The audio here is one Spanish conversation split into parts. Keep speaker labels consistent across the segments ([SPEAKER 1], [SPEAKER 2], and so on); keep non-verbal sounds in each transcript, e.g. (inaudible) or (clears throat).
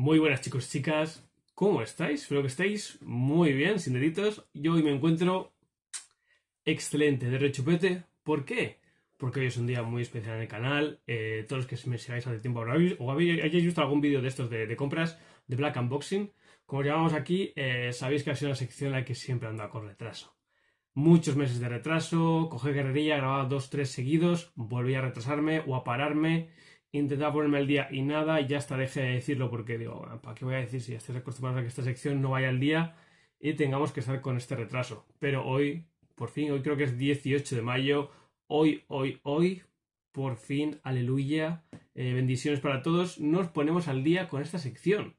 [SPEAKER 1] Muy buenas chicos y chicas, ¿cómo estáis? Espero que estéis muy bien, sin deditos. Yo hoy me encuentro excelente de rechupete. ¿Por qué? Porque hoy es un día muy especial en el canal. Eh, todos los que me sigáis hace tiempo ahora, o habéis, visto algún vídeo de estos de, compras, de Black Unboxing, como llamamos aquí, eh, sabéis que ha sido una sección en la que siempre ando con retraso. Muchos meses de retraso, cogí guerrilla, grababa dos, tres seguidos, volví a retrasarme o a pararme intentar ponerme al día y nada, ya hasta dejé de decirlo porque digo, ah, ¿para qué voy a decir si ya estás acostumbrado a que esta sección no vaya al día y tengamos que estar con este retraso? Pero hoy, por fin, hoy creo que es 18 de mayo, hoy, hoy, hoy, por fin, aleluya, eh, bendiciones para todos, nos ponemos al día con esta sección.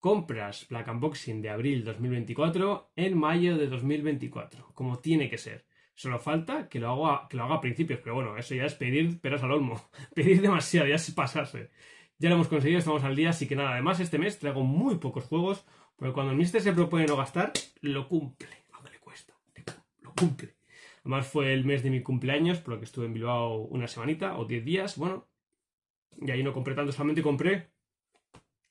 [SPEAKER 1] Compras Black Unboxing de abril 2024 en mayo de 2024, como tiene que ser. Solo falta que lo haga, que lo haga a principios, pero bueno, eso ya es pedir peras al olmo. (laughs) pedir demasiado, ya es pasarse. Ya lo hemos conseguido, estamos al día, así que nada, además este mes traigo muy pocos juegos, porque cuando el Mister se propone no gastar, lo cumple, aunque le cuesta, lo cumple. Además fue el mes de mi cumpleaños, por lo que estuve en Bilbao una semanita o diez días, bueno, y ahí no compré tanto, solamente compré,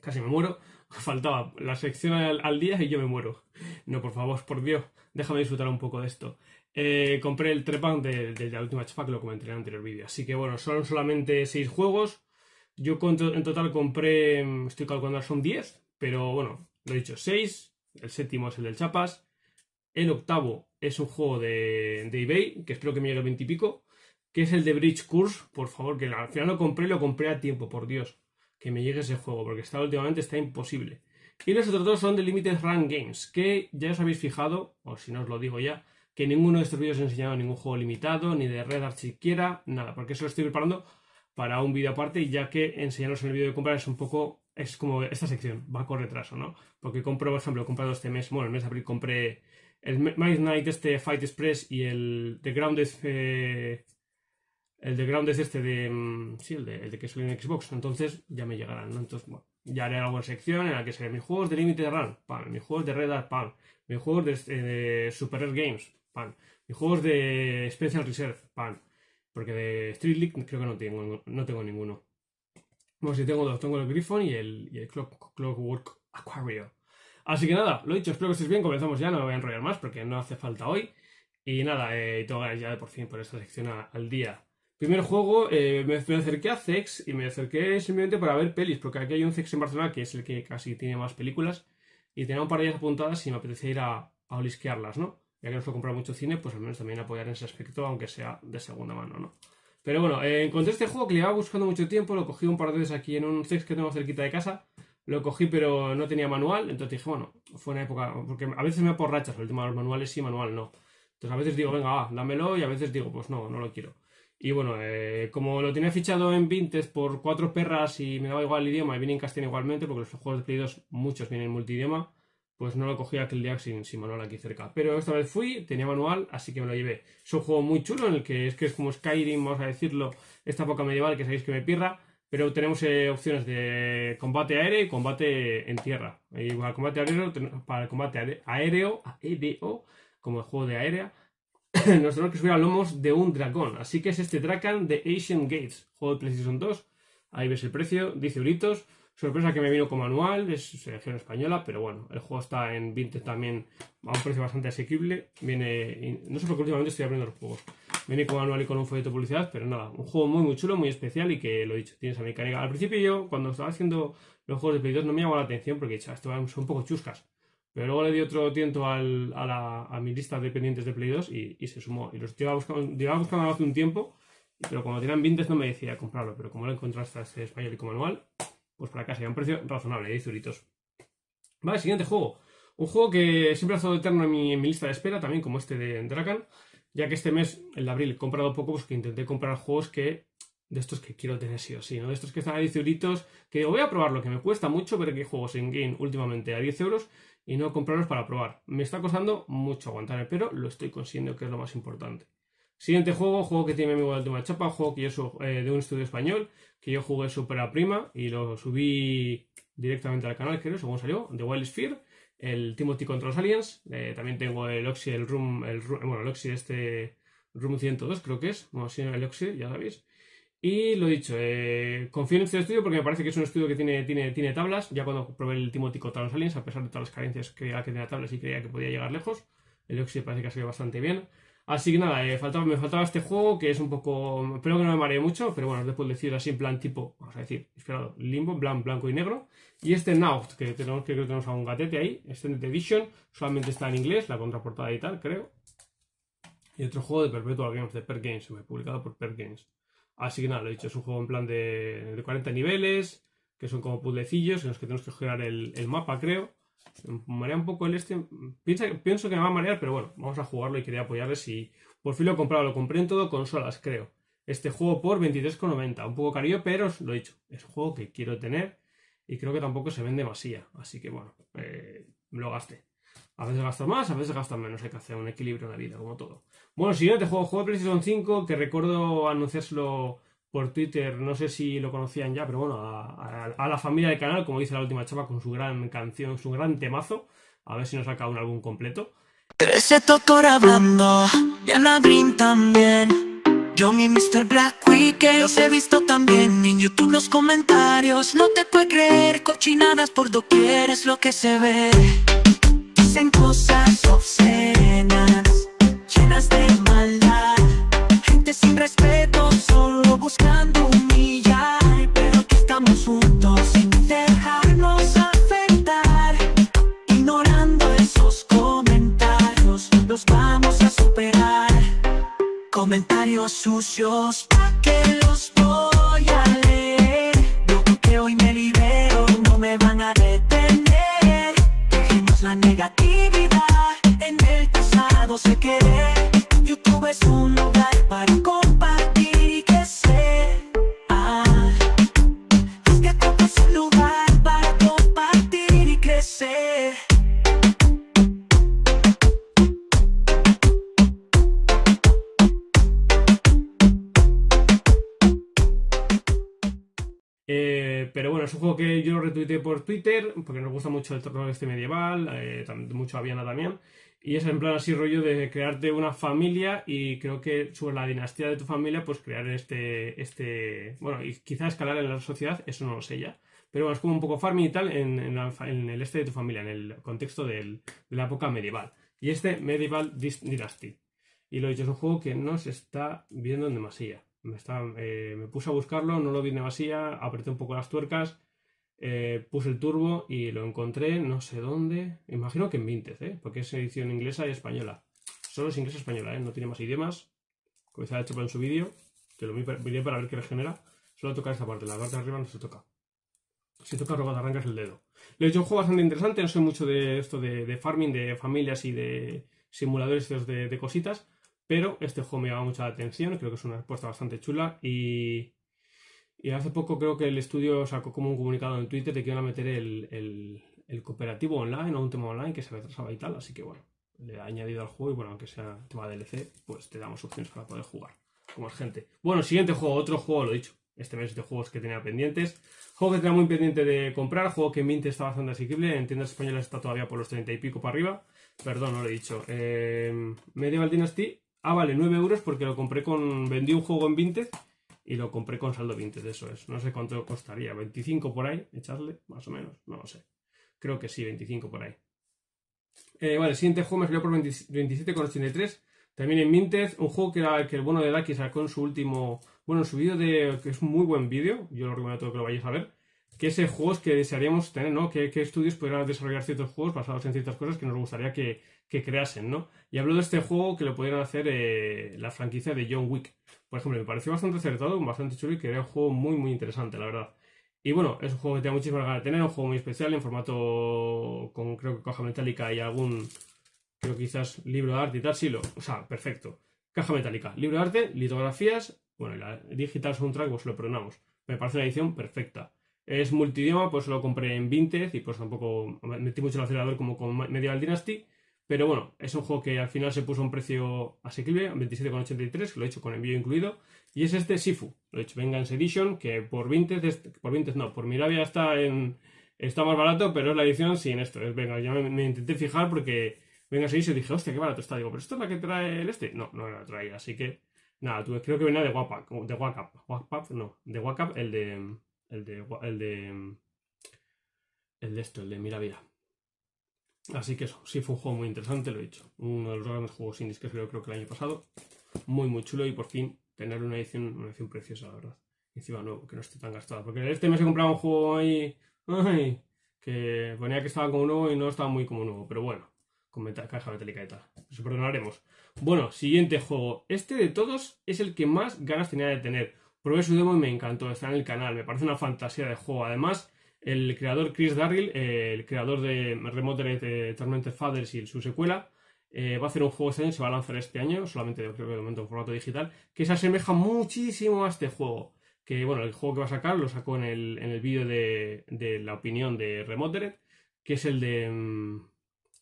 [SPEAKER 1] casi me muero, (laughs) faltaba la sección al, al día y yo me muero. No, por favor, por Dios, déjame disfrutar un poco de esto. Eh, compré el trepan de, la última chapa que lo comenté en el anterior vídeo. Así que bueno, son solamente 6 juegos. Yo en total compré, mm, estoy calculando, son 10, pero bueno, lo he dicho, 6. El séptimo es el del Chapas. El octavo es un juego de, de eBay, que espero que me llegue a 20 y pico, que es el de Bridge Course. Por favor, que al final lo compré, lo compré a tiempo, por Dios, que me llegue ese juego, porque está últimamente está imposible. Y los otros dos son de Limited Run Games, que ya os habéis fijado, o si no os lo digo ya, que ninguno de estos vídeos he enseñado ningún juego limitado, ni de Red Art siquiera, nada, porque eso lo estoy preparando para un vídeo aparte, y ya que enseñaros en el vídeo de comprar es un poco, es como esta sección, va con retraso, ¿no? Porque compro, por ejemplo, he comprado este mes, bueno, el mes de abril compré el Mind Knight, este Fight Express y el The Ground eh, el The es este de, mm, sí, el de, que salió en Xbox, entonces ya me llegarán, ¿no? Entonces, bueno, ya haré alguna sección en la que seré mis juegos de Limited Run, pam, mis juegos de Red para pam, mis juegos de, eh, Super Air Games, pan. Y juegos de Special Reserve, pan. Porque de Street League creo que no tengo, no tengo ninguno. Bueno, si tengo dos, tengo el Griffon y el, el Clockwork Aquario. Así que nada, lo dicho, espero que estéis bien, comenzamos ya, no me voy a enrollar más porque no hace falta hoy. Y nada, eh, y ya por fin por esta sección al día. Primer juego, eh, me, acerqué a Zex y me acerqué simplemente para ver pelis, porque aquí hay un Zex en Barcelona que es el que casi tiene más películas y tenía un par de ellas apuntadas y me apetecía ir a, a olisquearlas, ¿no? ya que no lo comprar mucho cine, pues al menos también apoyar en ese aspecto, aunque sea de segunda mano, ¿no? Pero bueno, eh, encontré este juego que le iba buscando mucho tiempo, lo cogí un par de veces aquí en un sex que tengo cerquita de casa, lo cogí pero no tenía manual, entonces dije, bueno, fue una época, porque a veces me aporrachas por el tema de los manuales sí, manual no. Entonces a veces digo, venga, dámelo, y a veces digo, pues no, no lo quiero. Y bueno, eh, como lo tenía fichado en Vintes por cuatro perras y me daba igual el idioma, y viene en castellano igualmente, porque los juegos de Play muchos vienen en multidioma, pues no lo cogí aquel día sin, sin, manual aquí cerca. Pero esta vez fui, tenía manual, así que me lo llevé. Es un juego muy chulo en el que es que es como Skyrim, vamos a decirlo, esta época medieval que sabéis que me pirra, pero tenemos eh, opciones de combate aéreo y combate en tierra. Eh, igual, combate aéreo, para el combate aéreo, como el juego de aérea, (clears throat) Nosotros tenemos que subir a lomos de un dragón. Así que es este Drakan de Asian Gates, juego de PlayStation 2. Ahí ves el precio, 10 euritos. Sorpresa que me vino como anual, es selección española, pero bueno, el juego está en 20 también a un precio bastante asequible. Viene, no sé por qué últimamente estoy abriendo los juegos. Viene como anual y con un folleto de publicidad, pero nada, un juego muy, muy chulo, muy especial y que lo he dicho, tiene esa mecánica. Al principio yo, cuando estaba haciendo los juegos de Play 2, no me llamaba la atención porque ah, son un poco chuscas. Pero luego le di otro tiento a, la, mi lista de pendientes de Play 2 y, se sumó. Y los llevaba buscando, buscando hace un tiempo, pero cuando tenían vintes no me decía comprarlo. Pero como lo encontraste español y como anual, pues para acá sería un precio razonable, 10 ¿eh? euritos. Vale, siguiente juego. Un juego que siempre ha estado eterno en mi, lista de espera, también como este de Drakan, ya que este mes, el de abril, he comprado poco, pues que intenté comprar juegos que de estos que quiero tener sí o sí, ¿no? De estos que están a 10 euritos, que voy a probarlo, que me cuesta mucho pero que juegos en game últimamente a 10 euros y no comprarlos para probar. Me está costando mucho aguantar, pero lo estoy consiguiendo, que es lo más importante. Siguiente juego, juego que tiene mi amigo de última chapa, juego que eh, de un estudio español, que yo jugué a Prima y lo subí directamente al canal, creo, según salió, The Wild Sphere, el Timothy contra los Aliens, eh, también tengo el Oxy, el Room, el, bueno, el Oxy este, Room 102 creo que es, si no el Oxy, ya sabéis. Y lo dicho, eh, confío en este estudio porque me parece que es un estudio que tiene, tiene, tiene tablas, ya cuando probé el Timothy contra los Aliens, a pesar de todas las carencias que, que tenía tablas y creía que podía llegar lejos, el Oxy parece que ha salido bastante bien. Así que nada, eh, me faltaba este juego que es un poco. Espero que no me maree mucho, pero bueno, después decir así en plan tipo, vamos a decir, esperado, limbo, blanco y negro. Y este Naught, que tenemos, creo que tenemos a un gatete ahí, Extended Edition, solamente está en inglés, la contraportada y tal, creo. Y otro juego de Perpetual Games, de Per Games, publicado por Per Games. Así que nada, lo he dicho, es un juego en plan de, de 40 niveles, que son como puzzlecillos en los que tenemos que girar el, el mapa, creo marea un poco el este. pienso que me va a marear, pero bueno, vamos a jugarlo y quería apoyarles. Y por fin lo he comprado, lo compré en todo consolas, creo. Este juego por 23,90. Un poco carillo, pero os lo he dicho. Es un juego que quiero tener y creo que tampoco se vende masía. Así que bueno, eh, lo gasté. A veces gastas más, a veces gastas menos. Hay que hacer un equilibrio en la vida, como todo. Bueno, siguiente juego, juego de PlayStation 5, que recuerdo anunciárselo por Twitter, no sé si lo conocían ya, pero bueno, a, a, la familia del canal, como dice la última chapa, con su gran canción, su gran temazo. A ver si nos saca un álbum completo.
[SPEAKER 2] Crece Tocor hablando, y Ana Green también. Yo y Mr. Black que los he visto también en YouTube los comentarios. No te puedes creer, cochinadas por doquier es lo que se ve. Dicen cosas obscenas, llenas de maldad, gente sin respeto. sucios, pa' que los
[SPEAKER 1] es un juego que yo lo por Twitter, porque nos gusta mucho el terror este medieval, eh, mucho Aviana también. Y es en plan así rollo de crearte una familia y creo que sobre la dinastía de tu familia, pues crear este, este, bueno, y quizás escalar en la sociedad, eso no lo sé ya. Pero es como un poco farming y tal en, el este de tu familia, en el contexto de la época medieval. Y este Medieval Dynasty. Y lo he dicho, es un juego que no se está viendo en demasía. Eh, me, puse a buscarlo, no lo vi en vacía, apreté un poco las tuercas, eh, puse el turbo y lo encontré no sé dónde. Imagino que en Vinted, ¿eh? porque es edición inglesa y española. Solo es inglesa y española, no tiene más idiomas. Como se ha hecho en su vídeo, que lo miré para ver qué regenera. Solo toca esta parte, la parte de arriba no se toca. Si toca roba, arrancas el dedo. Le he hecho un juego bastante interesante, no soy mucho de esto de, farming, de familias y de simuladores de, de cositas pero este juego me llamaba mucho la atención, creo que es una respuesta bastante chula y, hace poco creo que el estudio sacó como un comunicado en Twitter de que iban a meter el, cooperativo online o un tema online que se retrasaba y tal, así que bueno, le ha añadido al juego y bueno, aunque sea tema DLC, pues te damos opciones para poder jugar como gente. Bueno, siguiente juego, otro juego, lo he dicho, este mes de juegos que tenía pendientes. Juego que tenía muy pendiente de comprar, juego que en Mint está bastante asequible, en tiendas españolas está todavía por los 30 y pico para arriba. Perdón, no lo he dicho. Eh, Medieval Dynasty Ah, vale, 9 euros porque lo compré con. Vendí un juego en Vinted y lo compré con saldo Vinted, eso es. No sé cuánto costaría, 25 por ahí, echarle, más o menos, no lo sé. Creo que sí, 25 por ahí. Eh, vale, el siguiente juego me salió por 27,83. También en Vinted, un juego que, el bueno de Daki sacó en su último. Bueno, en su vídeo de. que es un muy buen vídeo, yo lo recomiendo a todo que lo vayáis a ver. Que es el juegos que desearíamos tener, ¿no? ¿Qué, estudios podrían desarrollar ciertos juegos basados en ciertas cosas que nos gustaría que, que creasen, ¿no? Y hablo de este juego que lo pudieran hacer eh, la franquicia de John Wick. Por ejemplo, me pareció bastante acertado, bastante chulo y que era un juego muy, muy interesante, la verdad. Y bueno, es un juego que tengo muchísimas ganas de tener, un juego muy especial en formato con creo que caja metálica y algún, creo quizás libro de arte y tal, sí, lo, o sea, perfecto. Caja metálica, libro de arte, litografías, bueno, la digital soundtrack pues lo perdonamos. Me parece una edición perfecta. Es multidioma, pues lo compré en Vinted y pues tampoco metí mucho el acelerador como con Medieval Dynasty, pero bueno, es un juego que al final se puso un precio asequible, 27,83, que lo he hecho con envío incluido. Y es este Sifu, lo he hecho Vengeance Edition, que por 20, este, por Vinted no, por Mirabia está en está más barato, pero es la edición sin esto. venga, ya me, intenté fijar porque Vengeance Edition dije, hostia, qué barato está. Digo, pero esto es la que trae el este. No, no la traía, así que nada, creo que venía de Wapak, de Wacap, no, de Wacap, el de, el de, el de, el de esto, el de Mirabia. Así que eso, sí fue un juego muy interesante, lo he dicho. Uno de los grandes juegos indies que creo que el año pasado. Muy, muy chulo y por fin tener una edición, una edición preciosa, la verdad. Encima nuevo, que no esté tan gastado, Porque este mes he comprado un juego ahí... Ay, que ponía que estaba como nuevo y no estaba muy como nuevo. Pero bueno, con caja metálica y tal. Eso perdonaremos. Bueno, siguiente juego. Este de todos es el que más ganas tenía de tener. Probé su demo y me encantó. Está en el canal. Me parece una fantasía de juego. Además, el creador Chris Darryl, el creador de Remote eh, Tormented Fathers y su secuela, eh, va a hacer un juego este se va a lanzar este año, solamente de momento en formato digital, que se asemeja muchísimo a este juego. Que bueno, el juego que va a sacar lo sacó en el, en el vídeo de, la opinión de Remotered, que es el de.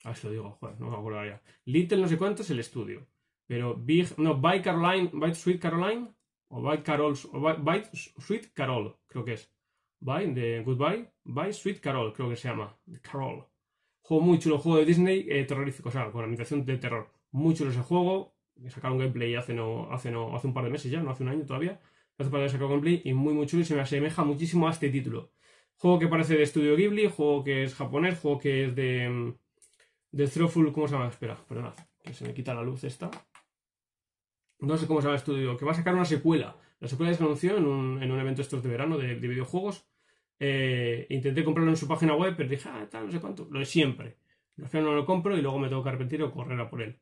[SPEAKER 1] ah, a lo digo, joder, no me acuerdo ya. Little no sé cuánto es el estudio. Pero Big. No, By Caroline, By Sweet Caroline, o Byte Carol, o Sweet Carol, creo que es. Bye, de Goodbye, Bye, Sweet Carol, creo que se llama. Carol. Juego muy chulo, juego de Disney, eh, terrorífico, o sea, con ambientación de terror. Muy chulo ese juego. me Sacaron gameplay hace no, hace no, hace un par de meses ya, no hace un año todavía. Hace un par de meses sacaron gameplay y muy muy chulo y se me asemeja muchísimo a este título. Juego que parece de estudio Ghibli, juego que es japonés, juego que es de. Mm, de Throwful, ¿cómo se llama? Espera, perdonad, que se me quita la luz esta. No sé cómo se llama el estudio, que va a sacar una secuela. La secuela se anunció en un, en un evento estos de verano de videojuegos eh, intenté comprarlo en su página web, pero dije, ah, tal, no sé cuánto, lo de siempre. Al final no lo compro y luego me tengo que arrepentir o correr a por él.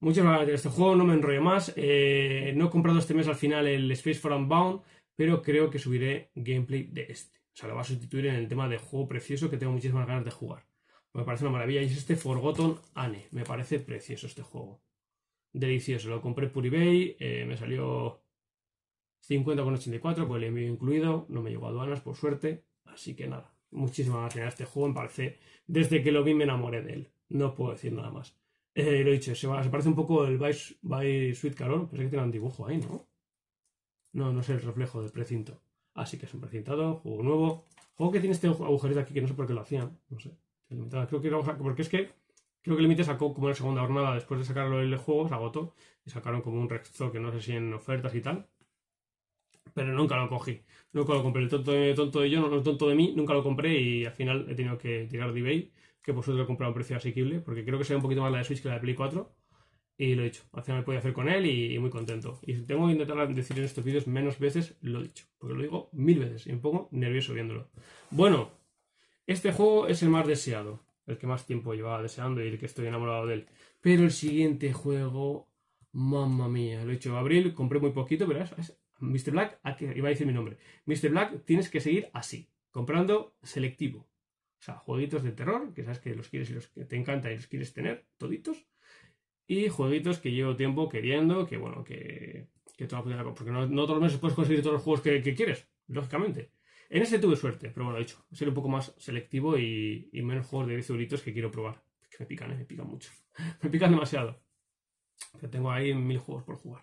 [SPEAKER 1] Muchas gracias a este juego, no me enrollo más. Eh, no he comprado este mes al final el Space for Unbound, pero creo que subiré gameplay de este. O sea, lo va a sustituir en el tema de juego precioso que tengo muchísimas ganas de jugar. Me parece una maravilla. Y es este Forgotten Anne. Me parece precioso este juego. Delicioso. Lo compré por eBay. Eh, me salió 50,84 con el envío incluido, no me llegó a aduanas por suerte, así que nada, muchísimas gracias a este juego, me parece, desde que lo vi me enamoré de él, no puedo decir nada más. Eh, lo he dicho, se, parece un poco el Vice by Sweet Carol, es que tiene un dibujo ahí, ¿no? No, no es el reflejo del precinto. Así que es un precintado, juego nuevo. Juego que tiene este agujerito aquí, que no sé por qué lo hacían, no sé. Creo que era, porque es que creo que Límite sacó como una segunda jornada después de sacarlo del juego, se agotó y sacaron como un resto que no sé si en ofertas y tal pero nunca lo cogí. Nunca lo compré. El tonto de, tonto yo, no el tonto de mí, nunca lo compré y al final he tenido que tirar de eBay, que por suerte lo he comprado a un precio asequible, porque creo que sea un poquito más la de Switch que la de Play 4. Y lo he hecho. Al final me podía hacer con él y, muy contento. Y tengo que intentar decir en estos vídeos menos veces lo he dicho, porque lo digo mil veces y un poco nervioso viéndolo. Bueno, este juego es el más deseado, el que más tiempo llevaba deseando y el que estoy enamorado de él. Pero el siguiente juego, mamma mía, lo he hecho en abril, compré muy poquito, pero es Mr. Black, ah, iba a decir mi nombre. Mr. Black, tienes que seguir así, comprando selectivo. O sea, jueguitos de terror, que sabes que los quieres y los que te encanta y los quieres tener, toditos. Y jueguitos que llevo tiempo queriendo, que bueno, que, que toda la Porque no, no, todos los meses puedes conseguir todos los juegos que, quieres, lógicamente. En ese tuve suerte, pero bueno, he hecho, ser un poco más selectivo y, menos juegos de 10 que quiero probar. Que me pican, eh, me pican mucho. (laughs) me pican demasiado. Pero tengo ahí mil juegos por jugar.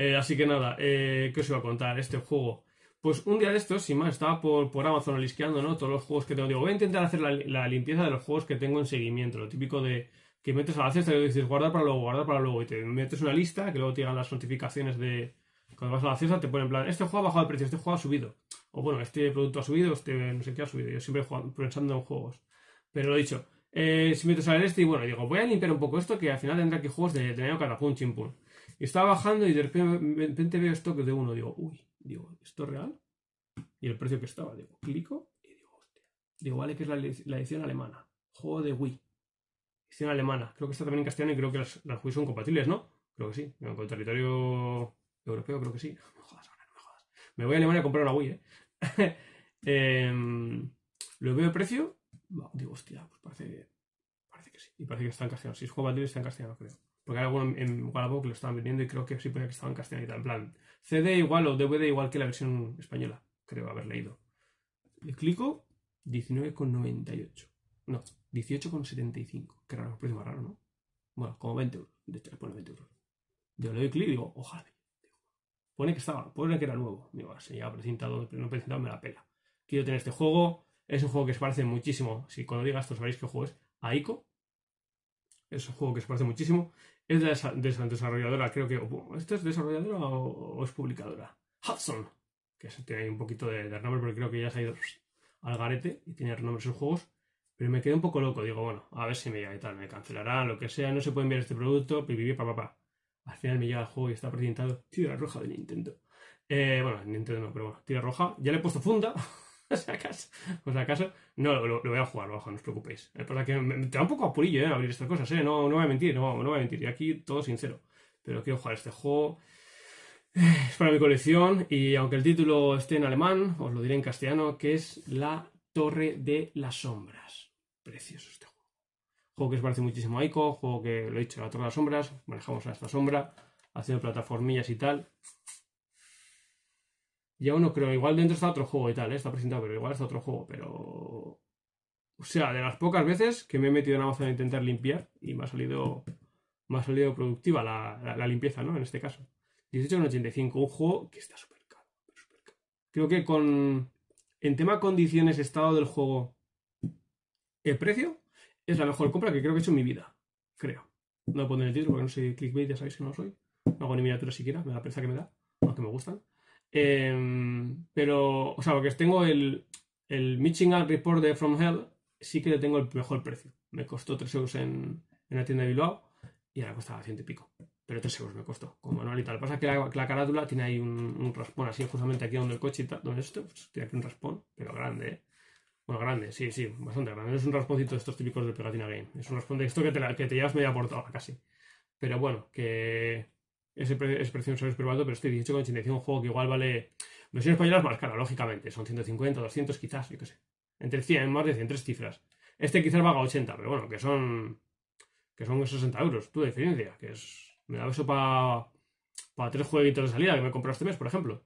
[SPEAKER 1] Eh, así que nada, eh, ¿qué os iba a contar? Este juego. Pues un día de estos, sin más, estaba por, Amazon alisqueando, ¿no? Todos los juegos que tengo. Digo, voy a intentar hacer la, limpieza de los juegos que tengo en seguimiento. Lo típico de que metes a la cesta y dices guardar para luego, guardar para luego. Y te metes una lista que luego te llegan las notificaciones de. Cuando vas a la cesta te ponen en plan, este juego ha bajado de precio, este juego ha subido. O bueno, este producto ha subido, este no sé qué ha subido. Yo siempre jugando, pensando en juegos. Pero lo dicho, eh, si metes a ver este y bueno, digo, voy a limpiar un poco esto que al final tendrá que juegos de, de Neo cada estaba bajando y de repente veo esto que de uno. Digo, uy, digo, ¿esto es real? Y el precio que estaba, digo, clico y digo, hostia. Digo, vale, que es la, edición alemana. Juego de Wii. Edición alemana. Creo que está también en castellano y creo que las, Wii son compatibles, ¿no? Creo que sí. En el territorio europeo creo que sí. No me no me jodas. Me voy a Alemania a comprar una Wii, ¿eh? (laughs) Em, lo veo el precio. Digo, hostia, pues parece parece que sí. Y parece que está en Si es juego Battle está en castellano, creo. Porque hay alguno en, Guadalajara que lo estaban vendiendo y creo que sí ponía que estaba en y tal. En plan, CD igual o DVD igual que la versión española, creo haber leído. Le clico 19,98. No, 18,75. Que era un precio más raro, ¿no? Bueno, como 20 euros. De hecho, le pone 20 euros. Yo le doy clic y digo, ojalá. Pone que estaba, pone que era nuevo. Digo, ah, se ha presentado pero no presentado me la pela. Quiero tener este juego. Es un juego que se parece muchísimo. Si cuando digas esto sabéis qué juego es. A Ico, es un juego que se parece muchísimo. Es de esa, desarrolladora, creo que. ¿esto es desarrolladora o, es publicadora? Hudson, que se tiene ahí un poquito de, renombre, porque creo que ya se ha ido al garete y tiene renombre sus juegos. Pero me quedé un poco loco. Digo, bueno, a ver si me llega y tal. Me cancelará, lo que sea. No se puede enviar este producto. Pipipi, papá. Pa, Al final me llega el juego y está presentado. Tira roja de Nintendo. Eh, bueno, Nintendo no, pero bueno, tira roja. Ya le he puesto funda. (laughs) si acaso, No, lo, voy a jugar, lo no os preocupéis. Eh, para que me, da un poco apurillo, eh, Abrir estas cosas, ¿eh? No, voy a mentir, no, voy a mentir. Y aquí todo sincero. Pero quiero jugar este juego. Eh, es para mi colección y aunque el título esté en alemán, os lo diré en castellano, que es La Torre de las Sombras. Precioso este juego. Juego que se parece muchísimo a Ico, juego que lo he dicho, La Torre de las Sombras, manejamos a esta sombra, haciendo plataformillas y tal. Ya uno creo, igual dentro está otro juego y tal, ¿eh? está presentado, pero igual está otro juego, pero... O sea, de las pocas veces que me he metido en Amazon a intentar limpiar y me ha salido, me ha salido productiva la, limpieza, ¿no? En este caso. 18,85, un juego que está súper caro, Creo que con... En tema condiciones, estado del juego, el precio es la mejor compra que creo que he hecho en mi vida, creo. No pondré el título porque no soy clickbait, ya sabéis que no soy. No hago ni miniatura siquiera, me da la pereza que me da, aunque me gustan. Em, pero, o sea, lo que tengo el, el Michigan Report de From Hell, sí que le tengo el mejor precio. Me costó 3 euros en, en la tienda de Bilbao y ahora costaba ciento y pico. Pero 3 euros me costó, como manual y tal. Lo que pasa es que la, la carátula tiene ahí un, un, raspón así, justamente aquí donde el coche y tal, donde esto, pues, tiene aquí un raspón, pero grande, ¿eh? Bueno, grande, sí, sí, bastante grande. No es un rasponcito de estos típicos de Pegatina Game. Es un raspón de esto que te, que te llevas media portada casi. Pero bueno, que, ese expresión es precio pero alto, pero estoy 18,85, un juego que igual vale. versiones españolas más cara, lógicamente, son 150, 200 quizás, yo qué sé. Entre 100, más de 100, tres cifras. Este quizás valga 80, pero bueno, que son. que son 60 euros, tú de diferencia, que es. me da eso para. para tres jueguitos de salida que me he este mes, por ejemplo.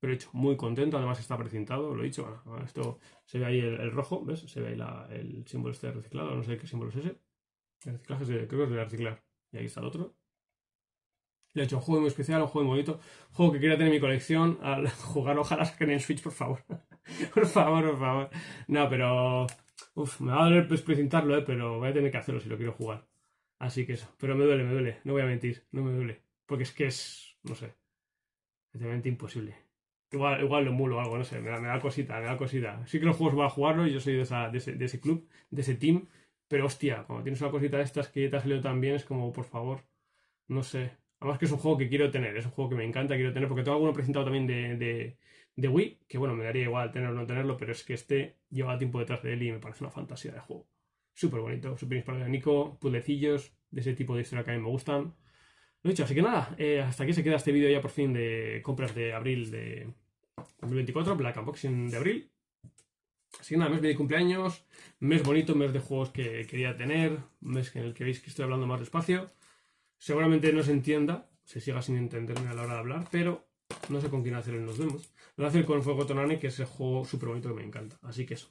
[SPEAKER 1] Pero he hecho muy contento, además está precintado, lo he dicho, esto se ve ahí el, rojo, ¿ves? Se ve ahí el símbolo este reciclado, no sé qué símbolo es ese. El reciclaje, creo que es de reciclar. Y ahí está el otro. Le he hecho juego muy especial, un juego muy bonito, juego que quiera tener en mi colección al (laughs) jugar. Ojalá saquen en Switch, por favor. (laughs) por favor, por favor. No, pero. Uf, me va a doler pues presentarlo, ¿eh? pero voy a tener que hacerlo si lo quiero jugar. Así que eso. Pero me duele, me duele. No voy a mentir, no me duele. Porque es que es. No sé. realmente imposible. Igual, igual lo mulo o algo, no sé. Me da, cosita, me da cosita. Sí que los juegos van a jugarlo y yo soy de, ese, de ese club, de ese team. Pero hostia, cuando tienes una cosita de estas que ya te ha salido tan bien, es como, por favor, no sé. Además que es un juego que quiero tener, es un juego que me encanta, quiero tener, porque tengo alguno presentado también de, Wii, que bueno, me daría igual tenerlo o no tenerlo, pero es que este lleva tiempo detrás de él y me parece una fantasía de juego. Súper bonito, súper de Nico, puzzlecillos, de ese tipo de historia que a mí me gustan. Lo dicho, así que nada, eh, hasta aquí se queda este vídeo ya por fin de compras de abril de 2024, Black Unboxing de abril. Así que nada, mes de cumpleaños, mes bonito, mes de juegos que quería tener, mes en el que veis que estoy hablando más despacio. Seguramente no se entienda, se siga sin entenderme a la hora de hablar, pero no sé con quién hacer nos vemos Lo voy a hacer con Fuego Tonane, que es el juego súper bonito que me encanta. Así que eso.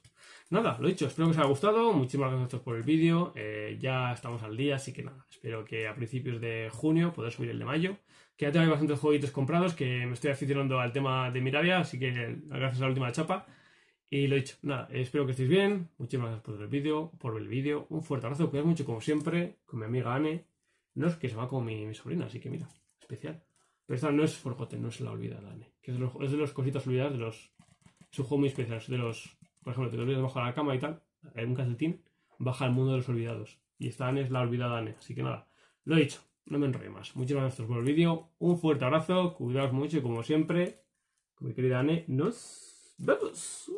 [SPEAKER 1] Nada, lo he dicho, espero que os haya gustado. Muchísimas gracias a todos por el vídeo. Eh, ya estamos al día, así que nada. Espero que a principios de junio poder subir el de mayo. Que ya tengo bastantes jueguitos comprados, que me estoy aficionando al tema de Mirabia, así que gracias a la última chapa. Y lo he dicho, nada, espero que estéis bien. Muchísimas gracias por el vídeo, por el vídeo. Un fuerte abrazo, cuidaos mucho como siempre, con mi amiga Anne. No es que se va con mi, sobrina, así que mira, especial. Pero esta no es Forgotten, no es la olvidada, Anne. Que es de, los, cositas olvidadas de los. Es un juego muy especial. Es de los. Por ejemplo, te lo olvidas bajo la cama y tal. En un calcetín. Baja al mundo de los olvidados. Y esta Anne es la olvidada Anne. Así que nada. Lo he dicho. No me enrollo más. Muchísimas gracias por el vídeo. Un fuerte abrazo. Cuidaos mucho y como siempre. Con mi querida Anne. Nos vemos.